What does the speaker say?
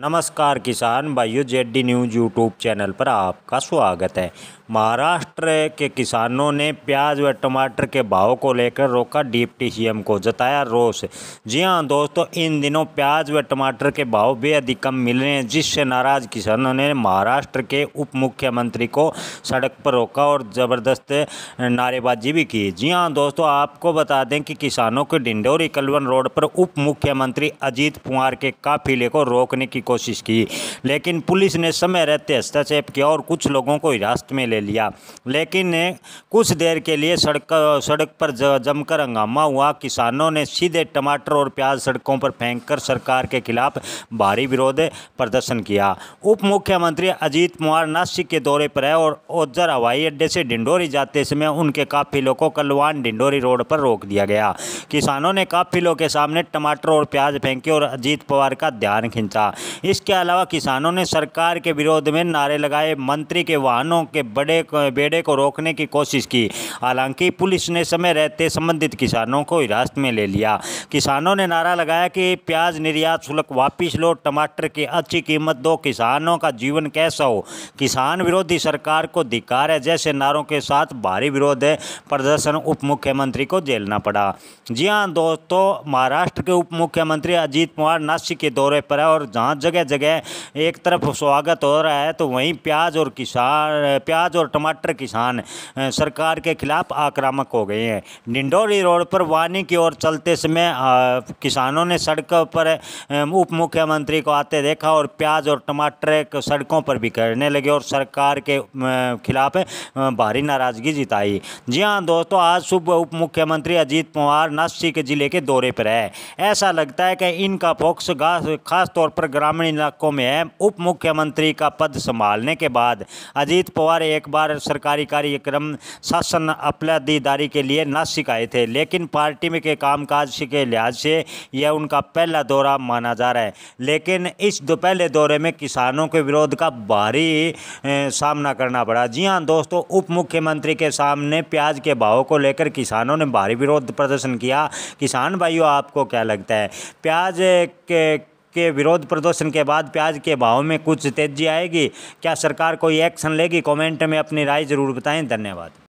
नमस्कार किसान भाइयों जेडी न्यूज़ यूट्यूब चैनल पर आपका स्वागत है महाराष्ट्र के किसानों ने प्याज व टमाटर के भाव को लेकर रोका डिप्टी सीएम को जताया रोष जी हाँ दोस्तों इन दिनों प्याज व टमाटर के भाव बेहद कम मिल रहे हैं जिससे नाराज किसानों ने महाराष्ट्र के उप मुख्यमंत्री को सड़क पर रोका और ज़बरदस्त नारेबाजी भी की जी हाँ दोस्तों आपको बता दें कि किसानों के डिंडोरी कलवन रोड पर उप मुख्यमंत्री अजीत कुमार के काफिले को रोकने की कोशिश की लेकिन पुलिस ने समय रहते हस्तक्षेप किया और कुछ लोगों को हिरासत में ले लिया लेकिन कुछ देर के लिए सड़क सड़क पर जमकर हंगामा हुआ किसानों ने सीधे टमाटर और प्याज सड़कों पर फेंककर सरकार के खिलाफ भारी विरोध प्रदर्शन किया उप मुख्यमंत्री अजीत कुमार नासिक के दौरे पर है और ओजर हवाई अड्डे से डिंडोरी जाते समय उनके काफिलों को कलवान डिंडोरी रोड पर रोक दिया गया किसानों ने काफिलों के सामने टमाटर और प्याज फेंके और अजीत पवार का ध्यान खींचा इसके अलावा किसानों ने सरकार के विरोध में नारे लगाए मंत्री के वाहनों के बड़े बेड़े को, बेड़े को रोकने की कोशिश की हालांकि पुलिस ने समय रहते संबंधित किसानों को हिरासत में ले लिया किसानों ने नारा लगाया कि प्याज निर्यात शुल्क वापिस लो टमाटर की अच्छी कीमत दो किसानों का जीवन कैसा हो किसान विरोधी सरकार को धिकार है जैसे नारों के साथ भारी विरोध है प्रदर्शन उप मुख्यमंत्री को झेलना पड़ा जी हाँ दोस्तों महाराष्ट्र के उप मुख्यमंत्री अजीत पवार नासिक के दौरे पर है और जहाँ जगह जगह एक तरफ स्वागत हो रहा है तो वहीं प्याज और किसान प्याज प्याज और टमाटर किसान सरकार के खिलाफ आक्रामक हो गए हैं डिंडोरी रोड पर वानी की ओर चलते समय किसानों ने सड़क पर उप मुख्यमंत्री को आते देखा और प्याज और टमाटर सड़कों पर बिखरने लगे और सरकार के खिलाफ भारी नाराजगी जिताई जी हाँ दोस्तों आज सुबह उप मुख्यमंत्री अजीत पवार नासिक जिले के दौरे पर है ऐसा लगता है कि इनका फोक्स खास तौर पर ग्रामीण इलाकों में है उप मुख्यमंत्री का पद संभालने के बाद अजीत पवार एक एक बार सरकारी कार्यक्रम शासन अपलादीदारी के लिए नासिक आए थे लेकिन पार्टी में के कामकाज के लिहाज से यह उनका पहला दौरा माना जा रहा है लेकिन इस दो पहले दौरे में किसानों के विरोध का भारी सामना करना पड़ा जी हाँ दोस्तों उप मुख्यमंत्री के सामने प्याज के भाव को लेकर किसानों ने भारी विरोध प्रदर्शन किया किसान भाइयों आपको क्या लगता है प्याज के के विरोध प्रदर्शन के बाद प्याज के भाव में कुछ तेजी आएगी क्या सरकार कोई एक्शन लेगी कमेंट में अपनी राय ज़रूर बताएं धन्यवाद